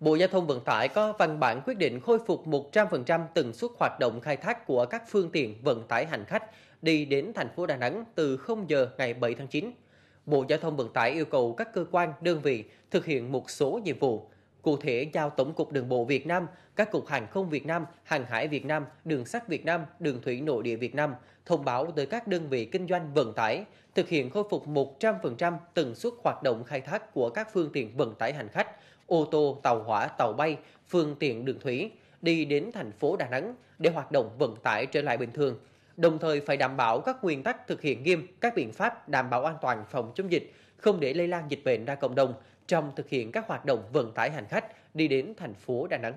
Bộ Giao thông Vận tải có văn bản quyết định khôi phục 100% tần suất hoạt động khai thác của các phương tiện vận tải hành khách đi đến thành phố Đà Nẵng từ 0 giờ ngày 7 tháng 9. Bộ Giao thông Vận tải yêu cầu các cơ quan, đơn vị thực hiện một số nhiệm vụ, Cụ thể, giao Tổng cục Đường bộ Việt Nam, các cục hàng không Việt Nam, hàng hải Việt Nam, đường sắt Việt Nam, đường thủy nội địa Việt Nam thông báo tới các đơn vị kinh doanh vận tải thực hiện khôi phục 100% tần suất hoạt động khai thác của các phương tiện vận tải hành khách, ô tô, tàu hỏa, tàu bay, phương tiện đường thủy đi đến thành phố Đà Nẵng để hoạt động vận tải trở lại bình thường đồng thời phải đảm bảo các nguyên tắc thực hiện nghiêm các biện pháp đảm bảo an toàn phòng chống dịch, không để lây lan dịch bệnh ra cộng đồng, trong thực hiện các hoạt động vận tải hành khách đi đến thành phố Đà Nẵng.